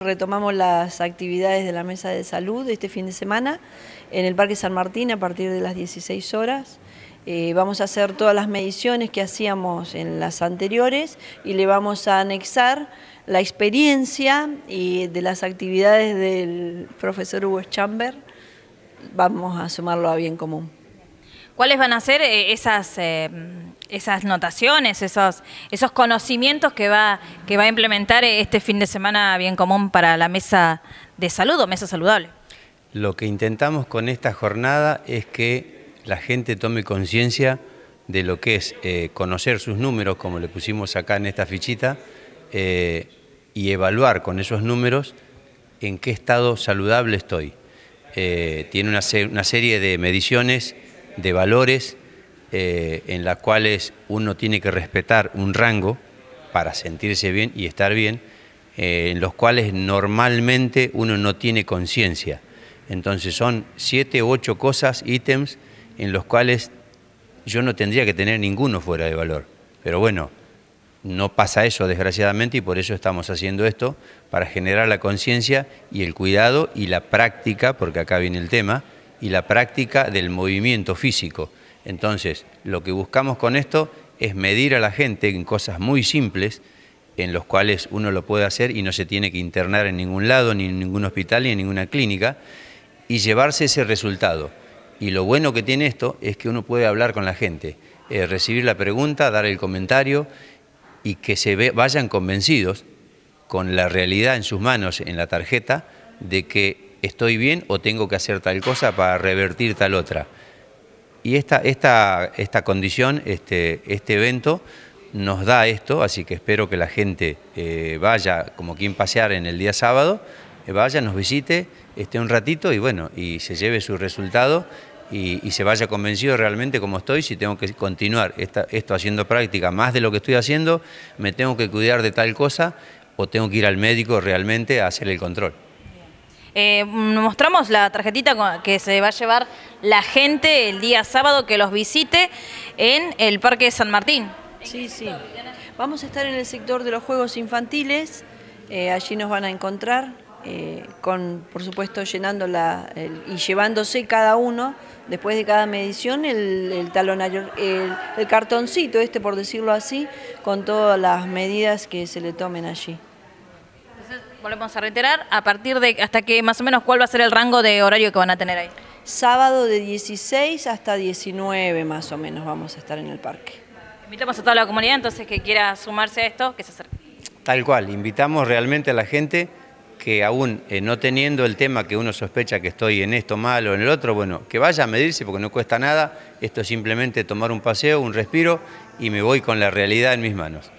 Retomamos las actividades de la mesa de salud este fin de semana en el Parque San Martín a partir de las 16 horas. Eh, vamos a hacer todas las mediciones que hacíamos en las anteriores y le vamos a anexar la experiencia y de las actividades del profesor Hugo Chamber. Vamos a sumarlo a bien común. ¿Cuáles van a ser eh, esas... Eh, esas notaciones, esos, esos conocimientos que va, que va a implementar este fin de semana bien común para la mesa de salud o mesa saludable. Lo que intentamos con esta jornada es que la gente tome conciencia de lo que es eh, conocer sus números, como le pusimos acá en esta fichita, eh, y evaluar con esos números en qué estado saludable estoy. Eh, tiene una serie de mediciones, de valores, eh, en las cuales uno tiene que respetar un rango para sentirse bien y estar bien, eh, en los cuales normalmente uno no tiene conciencia. Entonces son siete u ocho cosas, ítems, en los cuales yo no tendría que tener ninguno fuera de valor. Pero bueno, no pasa eso desgraciadamente y por eso estamos haciendo esto, para generar la conciencia y el cuidado y la práctica, porque acá viene el tema, y la práctica del movimiento físico. Entonces, lo que buscamos con esto es medir a la gente en cosas muy simples, en los cuales uno lo puede hacer y no se tiene que internar en ningún lado, ni en ningún hospital, ni en ninguna clínica, y llevarse ese resultado. Y lo bueno que tiene esto es que uno puede hablar con la gente, eh, recibir la pregunta, dar el comentario y que se vayan convencidos con la realidad en sus manos, en la tarjeta, de que estoy bien o tengo que hacer tal cosa para revertir tal otra. Y esta, esta, esta condición, este, este evento, nos da esto, así que espero que la gente eh, vaya como quien pasear en el día sábado, eh, vaya, nos visite, esté un ratito y bueno, y se lleve su resultado y, se vaya convencido realmente como estoy, si tengo que continuar esto haciendo práctica más de lo que estoy haciendo, me tengo que cuidar de tal cosa o tengo que ir al médico realmente a hacer el control. Eh, mostramos la tarjetita que se va a llevar la gente el día sábado que los visite en el Parque San Martín. Sí, sí. Vamos a estar en el sector de los juegos infantiles, eh, allí nos van a encontrar, eh, con, por supuesto, llenando la, y llevándose cada uno, después de cada medición, el, el talonario, el cartoncito este, por decirlo así, con todas las medidas que se le tomen allí. Volvemos a reiterar, a partir de, hasta que más o menos, ¿cuál va a ser el rango de horario que van a tener ahí? Sábado de 16 hasta 19 más o menos vamos a estar en el parque. Invitamos a toda la comunidad entonces que quiera sumarse a esto, que se acerque. Tal cual, invitamos realmente a la gente que aún eh, no teniendo el tema que uno sospecha que estoy en esto mal o en el otro, bueno, que vaya a medirse porque no cuesta nada, esto es simplemente tomar un paseo, un respiro y me voy con la realidad en mis manos.